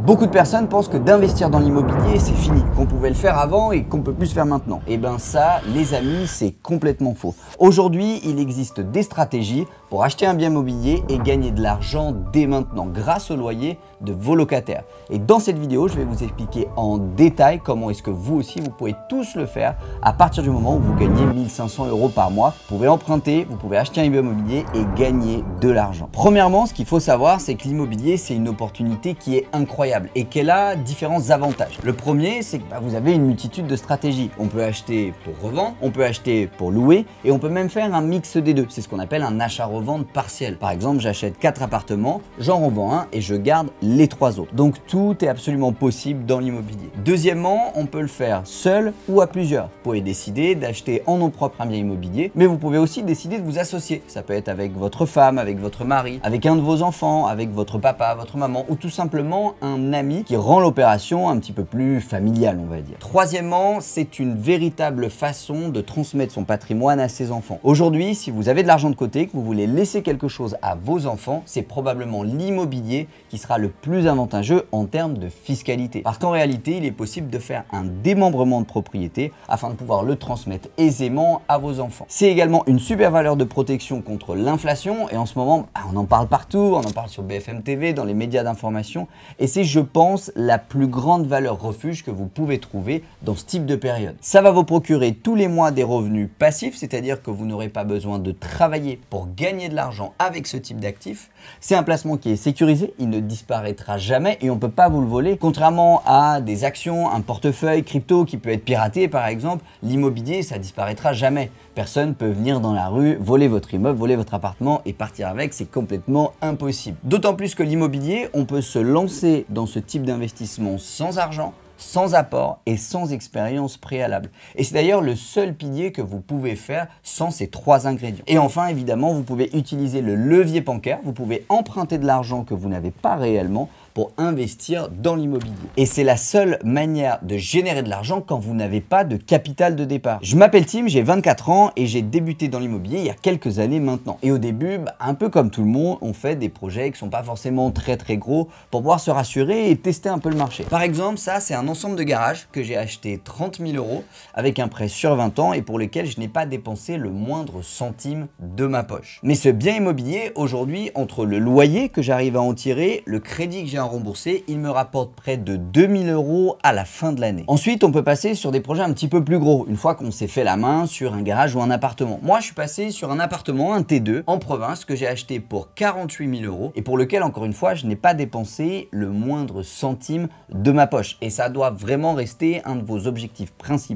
Beaucoup de personnes pensent que d'investir dans l'immobilier, c'est fini, qu'on pouvait le faire avant et qu'on peut plus le faire maintenant. Eh ben ça, les amis, c'est complètement faux. Aujourd'hui, il existe des stratégies pour acheter un bien immobilier et gagner de l'argent dès maintenant grâce au loyer de vos locataires. Et dans cette vidéo, je vais vous expliquer en détail comment est-ce que vous aussi, vous pouvez tous le faire à partir du moment où vous gagnez 1500 euros par mois. Vous pouvez emprunter, vous pouvez acheter un bien immobilier et gagner de l'argent. Premièrement, ce qu'il faut savoir, c'est que l'immobilier, c'est une opportunité qui est incroyable et qu'elle a différents avantages. Le premier, c'est que bah, vous avez une multitude de stratégies. On peut acheter pour revendre, on peut acheter pour louer et on peut même faire un mix des deux. C'est ce qu'on appelle un achat revente partielle. Par exemple, j'achète quatre appartements, j'en revends un et je garde les trois autres. Donc tout est absolument possible dans l'immobilier. Deuxièmement, on peut le faire seul ou à plusieurs. Vous pouvez décider d'acheter en nom propre un bien immobilier, mais vous pouvez aussi décider de vous associer. Ça peut être avec votre femme, avec votre mari, avec un de vos enfants, avec votre papa, votre maman ou tout simplement un ami qui rend l'opération un petit peu plus familiale, on va dire. Troisièmement, c'est une véritable façon de transmettre son patrimoine à ses enfants. Aujourd'hui, si vous avez de l'argent de côté, que vous voulez laisser quelque chose à vos enfants, c'est probablement l'immobilier qui sera le plus avantageux en termes de fiscalité. Parce qu'en réalité, il est possible de faire un démembrement de propriété afin de pouvoir le transmettre aisément à vos enfants. C'est également une super valeur de protection contre l'inflation et en ce moment, bah, on en parle partout, on en parle sur BFM TV, dans les médias d'information et c'est, je pense, la plus grande valeur refuge que vous pouvez trouver dans ce type de période. Ça va vous procurer tous les mois des revenus passifs, c'est-à-dire que vous n'aurez pas besoin de travailler pour gagner de l'argent avec ce type d'actif. C'est un placement qui est sécurisé, il ne disparaîtra jamais et on ne peut pas vous le voler. Contrairement à des actions, un portefeuille crypto qui peut être piraté par exemple, l'immobilier, ça disparaîtra jamais. Personne peut venir dans la rue, voler votre immeuble, voler votre appartement et partir avec, c'est complètement impossible. D'autant plus que l'immobilier, on peut se lancer dans ce type d'investissement sans argent sans apport et sans expérience préalable. Et c'est d'ailleurs le seul pilier que vous pouvez faire sans ces trois ingrédients. Et enfin, évidemment, vous pouvez utiliser le levier bancaire, vous pouvez emprunter de l'argent que vous n'avez pas réellement investir dans l'immobilier. Et c'est la seule manière de générer de l'argent quand vous n'avez pas de capital de départ. Je m'appelle Tim, j'ai 24 ans et j'ai débuté dans l'immobilier il y a quelques années maintenant. Et au début, bah, un peu comme tout le monde, on fait des projets qui sont pas forcément très très gros pour pouvoir se rassurer et tester un peu le marché. Par exemple, ça c'est un ensemble de garages que j'ai acheté 30 000 euros avec un prêt sur 20 ans et pour lequel je n'ai pas dépensé le moindre centime de ma poche. Mais ce bien immobilier, aujourd'hui, entre le loyer que j'arrive à en tirer, le crédit que j'ai rembourser. Il me rapporte près de 2000 euros à la fin de l'année. Ensuite, on peut passer sur des projets un petit peu plus gros, une fois qu'on s'est fait la main sur un garage ou un appartement. Moi, je suis passé sur un appartement, un T2, en province, que j'ai acheté pour 48 000 euros et pour lequel, encore une fois, je n'ai pas dépensé le moindre centime de ma poche. Et ça doit vraiment rester un de vos objectifs principaux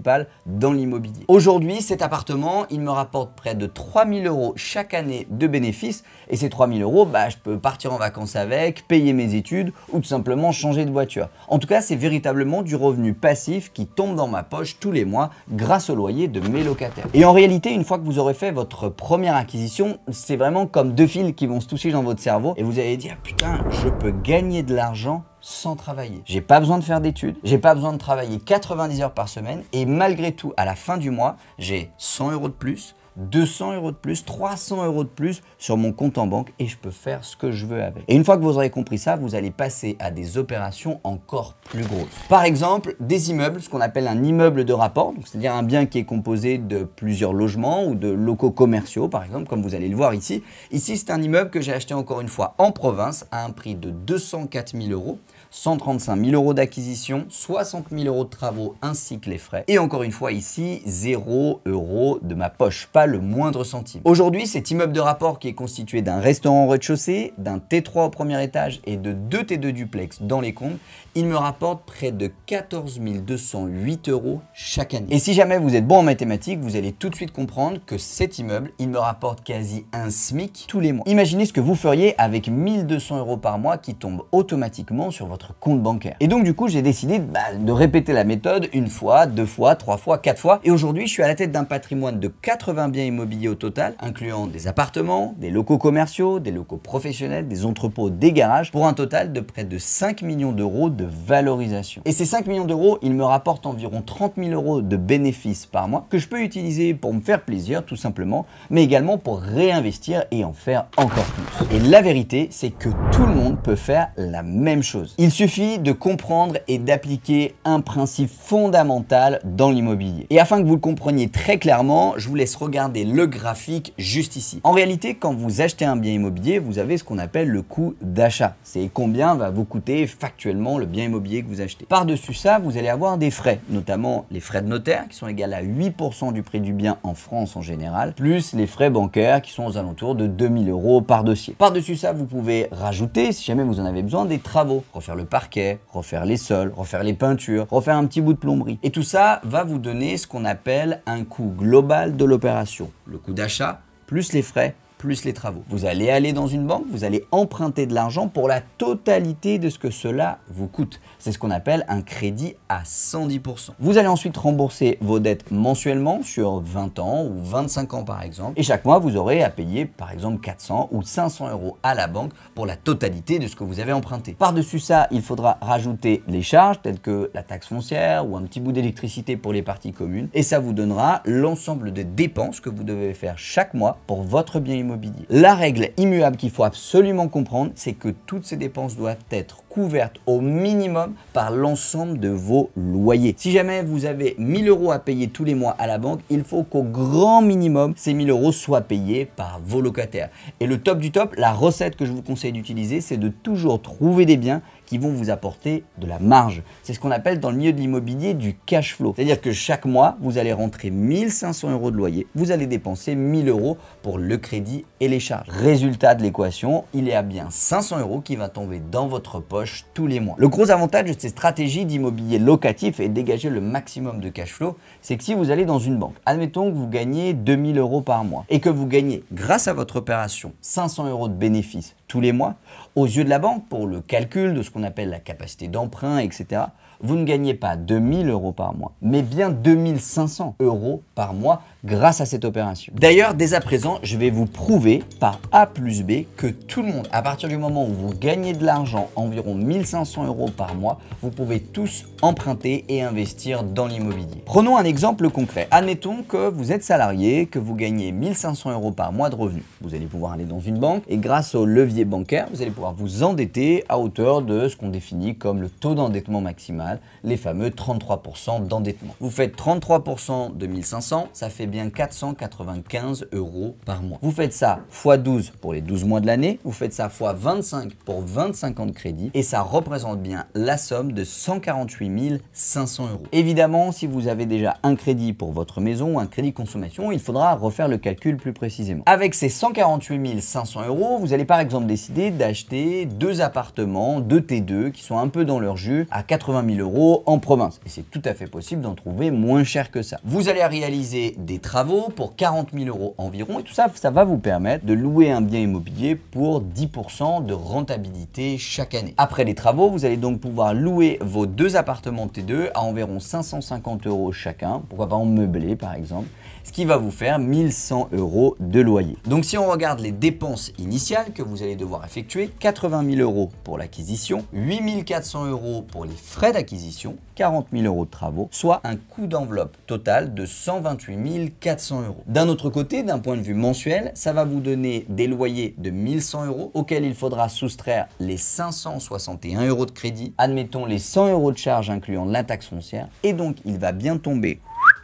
dans l'immobilier. Aujourd'hui, cet appartement, il me rapporte près de 3000 euros chaque année de bénéfices et ces 3000 euros, bah, je peux partir en vacances avec, payer mes études ou tout simplement changer de voiture. En tout cas, c'est véritablement du revenu passif qui tombe dans ma poche tous les mois grâce au loyer de mes locataires. Et en réalité, une fois que vous aurez fait votre première acquisition, c'est vraiment comme deux fils qui vont se toucher dans votre cerveau et vous allez dire putain, je peux gagner de l'argent sans travailler. J'ai pas besoin de faire d'études, j'ai pas besoin de travailler 90 heures par semaine et malgré tout, à la fin du mois, j'ai 100 euros de plus, 200 euros de plus, 300 euros de plus sur mon compte en banque et je peux faire ce que je veux avec. Et une fois que vous aurez compris ça, vous allez passer à des opérations encore plus grosses. Par exemple, des immeubles, ce qu'on appelle un immeuble de rapport, c'est-à-dire un bien qui est composé de plusieurs logements ou de locaux commerciaux, par exemple, comme vous allez le voir ici. Ici, c'est un immeuble que j'ai acheté encore une fois en province à un prix de 204 000 euros. 135 000 euros d'acquisition, 60 000 euros de travaux ainsi que les frais. Et encore une fois ici, 0 euros de ma poche, pas le moindre centime. Aujourd'hui, cet immeuble de rapport qui est constitué d'un restaurant au rez-de-chaussée, d'un T3 au premier étage et de deux T2 duplex dans les comptes, il me rapporte près de 14 208 euros chaque année. Et si jamais vous êtes bon en mathématiques, vous allez tout de suite comprendre que cet immeuble, il me rapporte quasi un SMIC tous les mois. Imaginez ce que vous feriez avec 1200 euros par mois qui tombent automatiquement sur votre compte bancaire. Et donc du coup, j'ai décidé bah, de répéter la méthode une fois, deux fois, trois fois, quatre fois. Et aujourd'hui, je suis à la tête d'un patrimoine de 80 biens immobiliers au total, incluant des appartements, des locaux commerciaux, des locaux professionnels, des entrepôts, des garages, pour un total de près de 5 millions d'euros de valorisation. Et ces 5 millions d'euros, ils me rapportent environ 30 000 euros de bénéfices par mois que je peux utiliser pour me faire plaisir tout simplement, mais également pour réinvestir et en faire encore plus. Et la vérité, c'est que tout le monde peut faire la même chose. Il il suffit de comprendre et d'appliquer un principe fondamental dans l'immobilier. Et afin que vous le compreniez très clairement, je vous laisse regarder le graphique juste ici. En réalité, quand vous achetez un bien immobilier, vous avez ce qu'on appelle le coût d'achat. C'est combien va vous coûter factuellement le bien immobilier que vous achetez. Par-dessus ça, vous allez avoir des frais, notamment les frais de notaire qui sont égales à 8% du prix du bien en France en général, plus les frais bancaires qui sont aux alentours de 2000 euros par dossier. Par-dessus ça, vous pouvez rajouter, si jamais vous en avez besoin, des travaux, parquet, refaire les sols, refaire les peintures, refaire un petit bout de plomberie. Et tout ça va vous donner ce qu'on appelle un coût global de l'opération. Le coût d'achat, plus les frais, plus les travaux. Vous allez aller dans une banque, vous allez emprunter de l'argent pour la totalité de ce que cela vous coûte. C'est ce qu'on appelle un crédit à 110%. Vous allez ensuite rembourser vos dettes mensuellement sur 20 ans ou 25 ans par exemple. Et chaque mois, vous aurez à payer par exemple 400 ou 500 euros à la banque pour la totalité de ce que vous avez emprunté. Par-dessus ça, il faudra rajouter les charges telles que la taxe foncière ou un petit bout d'électricité pour les parties communes. Et ça vous donnera l'ensemble des dépenses que vous devez faire chaque mois pour votre bien immobilier la règle immuable qu'il faut absolument comprendre, c'est que toutes ces dépenses doivent être couvertes au minimum par l'ensemble de vos loyers. Si jamais vous avez 1000 euros à payer tous les mois à la banque, il faut qu'au grand minimum, ces 1000 euros soient payés par vos locataires. Et le top du top, la recette que je vous conseille d'utiliser, c'est de toujours trouver des biens qui vont vous apporter de la marge. C'est ce qu'on appelle dans le milieu de l'immobilier du cash flow. C'est-à-dire que chaque mois, vous allez rentrer 1500 euros de loyer, vous allez dépenser 1000 euros pour le crédit et les charges. Résultat de l'équation, il y a bien 500 euros qui va tomber dans votre poche tous les mois. Le gros avantage de ces stratégies d'immobilier locatif et de dégager le maximum de cash flow, c'est que si vous allez dans une banque, admettons que vous gagnez 2000 euros par mois et que vous gagnez grâce à votre opération 500 euros de bénéfices les mois, aux yeux de la banque, pour le calcul de ce qu'on appelle la capacité d'emprunt, etc., vous ne gagnez pas 2000 euros par mois, mais bien 2500 euros par mois grâce à cette opération. D'ailleurs, dès à présent, je vais vous prouver par A plus B que tout le monde, à partir du moment où vous gagnez de l'argent, environ 1500 euros par mois, vous pouvez tous emprunter et investir dans l'immobilier. Prenons un exemple concret. Admettons que vous êtes salarié, que vous gagnez 1500 euros par mois de revenus. Vous allez pouvoir aller dans une banque et grâce au levier bancaires vous allez pouvoir vous endetter à hauteur de ce qu'on définit comme le taux d'endettement maximal, les fameux 33% d'endettement. Vous faites 33% de 1500, ça fait bien 495 euros par mois. Vous faites ça x 12 pour les 12 mois de l'année, vous faites ça x 25 pour 25 ans de crédit, et ça représente bien la somme de 148 500 euros. Évidemment, si vous avez déjà un crédit pour votre maison ou un crédit consommation, il faudra refaire le calcul plus précisément. Avec ces 148 500 euros, vous allez par exemple décidé d'acheter deux appartements, de T2, qui sont un peu dans leur jus, à 80 000 euros en province. Et c'est tout à fait possible d'en trouver moins cher que ça. Vous allez réaliser des travaux pour 40 000 euros environ, et tout ça, ça va vous permettre de louer un bien immobilier pour 10% de rentabilité chaque année. Après les travaux, vous allez donc pouvoir louer vos deux appartements T2 à environ 550 euros chacun, pourquoi pas en meublé par exemple, ce qui va vous faire 1100 euros de loyer. Donc si on regarde les dépenses initiales que vous allez devoir effectuer 80 000 euros pour l'acquisition, 8 400 euros pour les frais d'acquisition, 40 000 euros de travaux, soit un coût d'enveloppe total de 128 400 euros. D'un autre côté, d'un point de vue mensuel, ça va vous donner des loyers de 1100 euros auxquels il faudra soustraire les 561 euros de crédit, admettons les 100 euros de charges incluant la taxe foncière, et donc il va bien tomber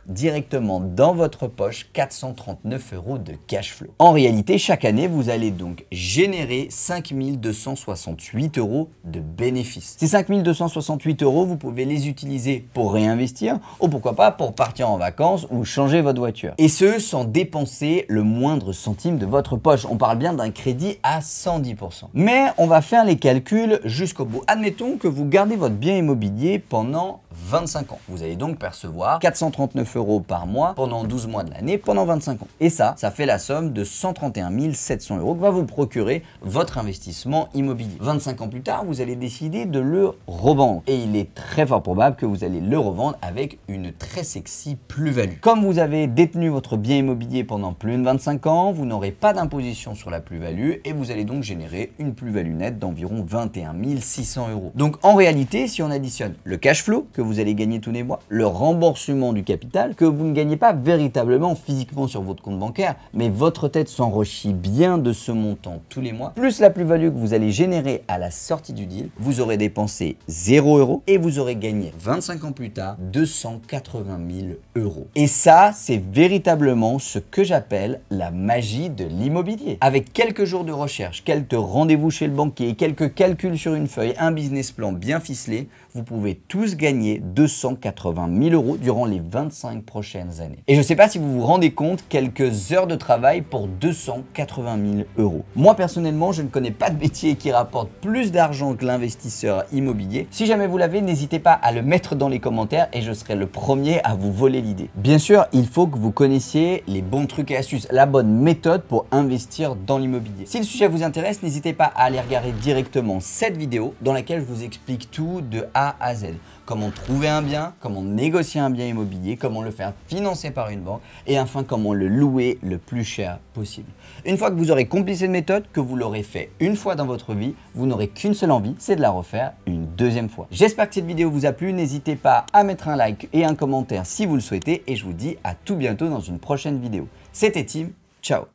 directement dans votre poche 439 euros de cash flow. En réalité, chaque année, vous allez donc générer 5268 euros de bénéfices. Ces 5268 euros, vous pouvez les utiliser pour réinvestir ou pourquoi pas pour partir en vacances ou changer votre voiture. Et ce, sans dépenser le moindre centime de votre poche. On parle bien d'un crédit à 110%. Mais on va faire les calculs jusqu'au bout. Admettons que vous gardez votre bien immobilier pendant 25 ans. Vous allez donc percevoir 439 euros par mois pendant 12 mois de l'année, pendant 25 ans. Et ça, ça fait la somme de 131 700 euros que va vous procurer votre investissement immobilier. 25 ans plus tard, vous allez décider de le revendre. Et il est très fort probable que vous allez le revendre avec une très sexy plus-value. Comme vous avez détenu votre bien immobilier pendant plus de 25 ans, vous n'aurez pas d'imposition sur la plus-value et vous allez donc générer une plus-value nette d'environ 21 600 euros. Donc en réalité, si on additionne le cash flow que vous vous allez gagner tous les mois, le remboursement du capital que vous ne gagnez pas véritablement physiquement sur votre compte bancaire, mais votre tête s'enrichit bien de ce montant tous les mois, plus la plus-value que vous allez générer à la sortie du deal, vous aurez dépensé 0 euros et vous aurez gagné 25 ans plus tard 280 000 euros. Et ça, c'est véritablement ce que j'appelle la magie de l'immobilier. Avec quelques jours de recherche, quelques rendez-vous chez le banquier, quelques calculs sur une feuille, un business plan bien ficelé, vous pouvez tous gagner 280 000 euros durant les 25 prochaines années. Et je ne sais pas si vous vous rendez compte, quelques heures de travail pour 280 000 euros. Moi personnellement, je ne connais pas de métier qui rapporte plus d'argent que l'investisseur immobilier. Si jamais vous l'avez, n'hésitez pas à le mettre dans les commentaires et je serai le premier à vous voler l'idée. Bien sûr, il faut que vous connaissiez les bons trucs et astuces, la bonne méthode pour investir dans l'immobilier. Si le sujet vous intéresse, n'hésitez pas à aller regarder directement cette vidéo dans laquelle je vous explique tout de A à Z comment trouver un bien, comment négocier un bien immobilier, comment le faire financer par une banque et enfin comment le louer le plus cher possible. Une fois que vous aurez compris cette méthode, que vous l'aurez fait une fois dans votre vie, vous n'aurez qu'une seule envie, c'est de la refaire une deuxième fois. J'espère que cette vidéo vous a plu, n'hésitez pas à mettre un like et un commentaire si vous le souhaitez et je vous dis à tout bientôt dans une prochaine vidéo. C'était Tim, ciao